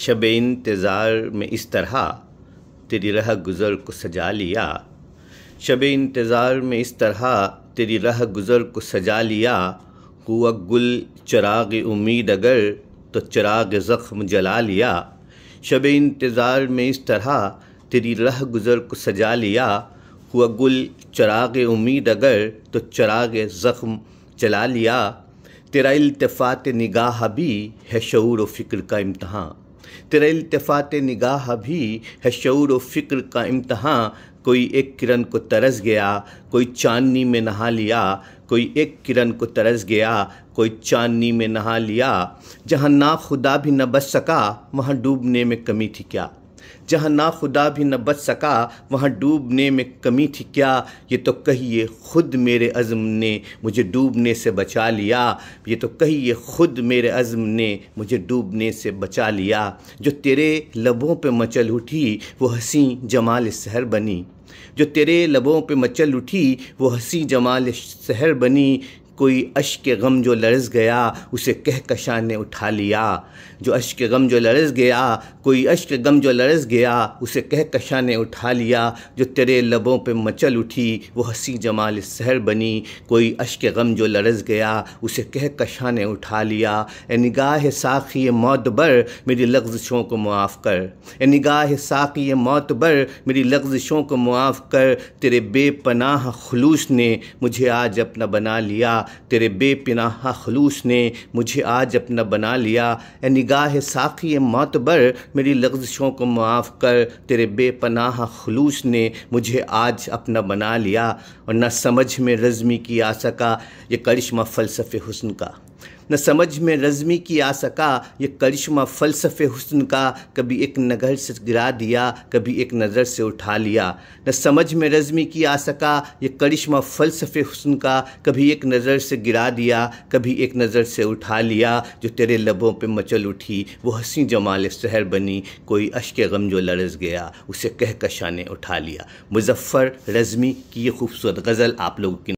शब इंतज़ार में इस तरह तेरी रह गुज़र को सजा लिया शब इंतज़ार में इस तरह तेरी रह गुज़र को सजा लिया हुआ गुल चराग उम्मीद अगर तो चराग ज़ख्म जला लिया शब इंतज़ार में इस तरह तेरी रह गुज़र को सजा लिया हुआ गुल चराग उम्मीद अगर तो चराग ज़ख्म जला लिया तेरा इल्तफात निगाह भी है शूर व फ़िक्र का इम्तहान तेरा इल्तफात निगाह भी है शूर व फ़िक्र का इम्तहा कोई एक किरण को तरस गया कोई चांदनी में नहा लिया कोई एक किरण को तरस गया कोई चांदनी में नहा लिया जहाँ ना खुदा भी न बच सका वहाँ डूबने में कमी थी क्या जहाँ ना खुदा भी न बच सका वहाँ डूबने में कमी थी क्या ये तो कहिए खुद मेरे अज़म ने मुझे डूबने से बचा लिया ये तो कहिए खुद मेरे अज़म ने मुझे डूबने से बचा लिया जो तेरे लबों पे मचल उठी वो हंसी जमाल शहर बनी जो तेरे लबों पे मचल उठी वो हंसी जमाल शहर बनी कोई अश के गम जो लरस गया उसे कहकशा ने उठा लिया जो अश के गम जो लरस गया कोई अश के गम जो लरस गया उसे कहकशा ने उठा लिया जो तेरे लबों पे मचल उठी वो हंसी जमाल सहर बनी कोई अश के गम जो लरस गया उसे कहकशा ने उठा लिया ए निगाह साखी मौतबर मेरी लफ्जशों को मुआफ़ कर ए निगाह साखी मौतबर मेरी लफ्जशों को मुआफ़ कर तेरे बेपनाह खलूस ने मुझे आज अपना बना लिया तेरे बेपनाहा खलूस ने मुझे आज अपना बना लिया ए निगाह ए मोतबर मेरी लफ्जशों को माफ़ कर तेरे बेपनाह खलूस ने मुझे आज अपना बना लिया और न समझ में रज़मी की आ सका ये करिश्मा फ़लसफ़े हुस्न का न समझ में रज़मी की आ सका ये करिश्मा फ़लसफ़े हुस्न का कभी एक नगर से गिरा दिया कभी एक नज़र से उठा लिया न समझ में रज़मी की आ सका ये करिश्मा फ़लसफ़े हुस्न का कभी एक नज़र से गिरा दिया कभी एक नज़र से उठा लिया जो तेरे लबों पे मचल उठी वो हंसी जमाल शहर बनी कोई अशक गम जो लड़स गया उसे कहकशा ने उठा लिया मुजफ्फ़र रज़मी की ये खूबसूरत गज़ल आप लोगों की